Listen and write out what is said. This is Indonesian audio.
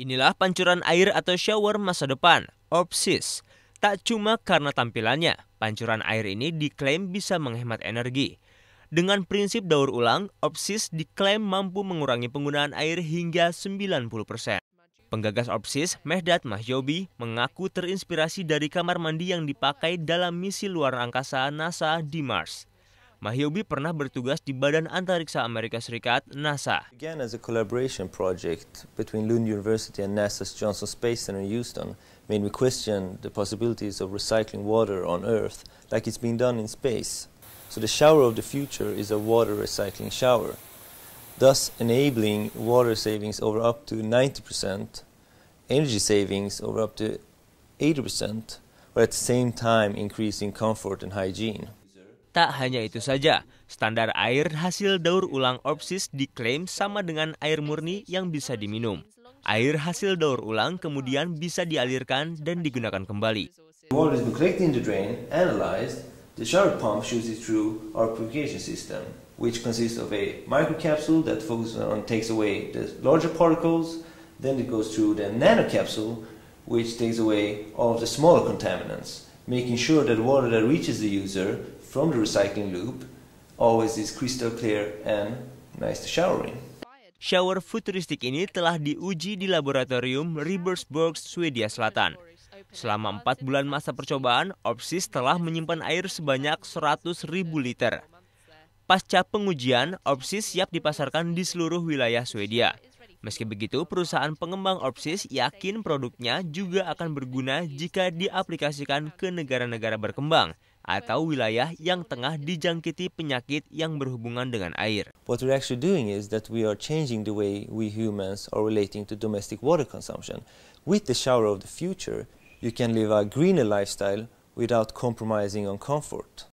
Inilah pancuran air atau shower masa depan, OPSIS. Tak cuma karena tampilannya, pancuran air ini diklaim bisa menghemat energi. Dengan prinsip daur ulang, OPSIS diklaim mampu mengurangi penggunaan air hingga 90%. Penggagas OPSIS, Mehdat Mahyobi, mengaku terinspirasi dari kamar mandi yang dipakai dalam misi luar angkasa NASA di Mars. Mahyobi pernah bertugas di Badan Antariksa Amerika Serikat, NASA. Again, as a collaboration project between Lund University and NASA's Johnson Space Center in Houston, made me question the possibilities of recycling water on Earth like it's being done in space. So the shower of the future is a water recycling shower, thus enabling water savings over up to 90%, energy savings over up to 80%, but at the same time increasing comfort and hygiene. Tak hanya itu saja, standar air hasil daur ulang Opsis diklaim sama dengan air murni yang bisa diminum. Air hasil daur ulang kemudian bisa dialirkan dan digunakan kembali. Water is collected in the drain, analyzed, the shower pump shoots it through our purification system, which consists of a microcapsule that focuses on takes away the larger particles, then it goes through the nanocapsule, which takes away all of the smaller contaminants, making sure that water that reaches the user from the recycling loop always is crystal clear and nice to shower in. Shower futuristik ini telah diuji di laboratorium Ribersburg, Swedia Selatan. Selama 4 bulan masa percobaan, Opsis telah menyimpan air sebanyak 100 ribu liter. Pasca pengujian, Opsis siap dipasarkan di seluruh wilayah Swedia. Meski begitu, perusahaan pengembang Opsis yakin produknya juga akan berguna jika diaplikasikan ke negara-negara berkembang – atau wilayah yang tengah dijangkiti penyakit yang berhubungan dengan air. What we're actually doing is that we are changing the way we humans are relating to domestic water consumption. With the shower of the future, you can live a greener lifestyle without compromising on comfort.